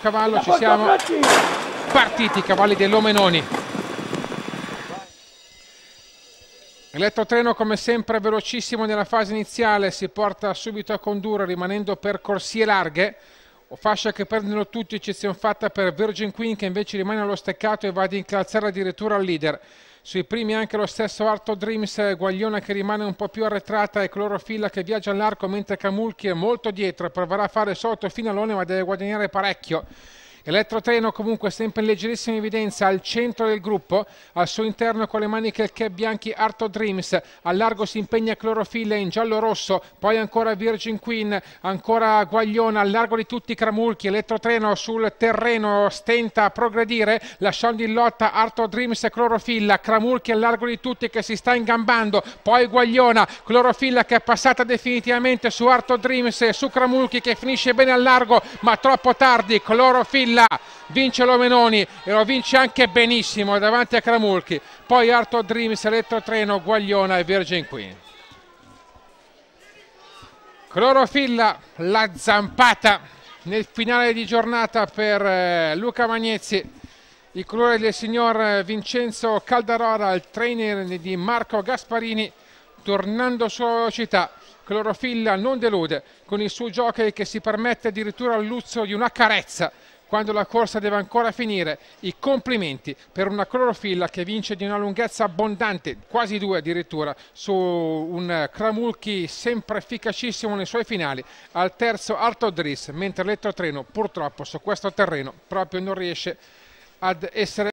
Cavallo, ci siamo partiti i cavalli dell'Omenoni. Elettrotreno come sempre velocissimo nella fase iniziale, si porta subito a condurre rimanendo per corsie larghe fascia che perdono tutti eccezione fatta per Virgin Queen che invece rimane allo steccato e va ad incalzare addirittura il leader sui primi anche lo stesso Arto Dreams eh, Guagliona che rimane un po' più arretrata e Clorofilla che viaggia all'arco mentre Camulchi è molto dietro proverà a fare sotto fino all'one ma deve guadagnare parecchio Elettrotreno comunque sempre in leggerissima evidenza al centro del gruppo, al suo interno con le maniche il cap bianchi Arto Dreams, al largo si impegna Clorofilla in giallo-rosso, poi ancora Virgin Queen, ancora Guagliona, al largo di tutti i Cramulchi, Elettrotreno sul terreno stenta a progredire, lasciando in lotta Arto Dreams e Clorofilla, Cramulchi al largo di tutti che si sta ingambando, poi Guagliona, Clorofilla che è passata definitivamente su Arto Dreams e su Cramulchi che finisce bene al largo ma troppo tardi, Clorofilla là, vince Lomenoni e lo vince anche benissimo davanti a Cramulchi, poi Arto Dreams, Elettrotreno, Guagliona e Virgin Queen. Clorofilla, la zampata nel finale di giornata per eh, Luca Magnezzi. Il colore del signor eh, Vincenzo Caldarora, il trainer di Marco Gasparini, tornando sulla velocità. Clorofilla non delude con il suo gioco che si permette addirittura all'uzzo di una carezza quando la corsa deve ancora finire. I complimenti per una clorofilla che vince di una lunghezza abbondante, quasi due addirittura, su un Kramulki sempre efficacissimo nei suoi finali. Al terzo Arto Driss, mentre l'elettrotreno purtroppo su questo terreno proprio non riesce ad essere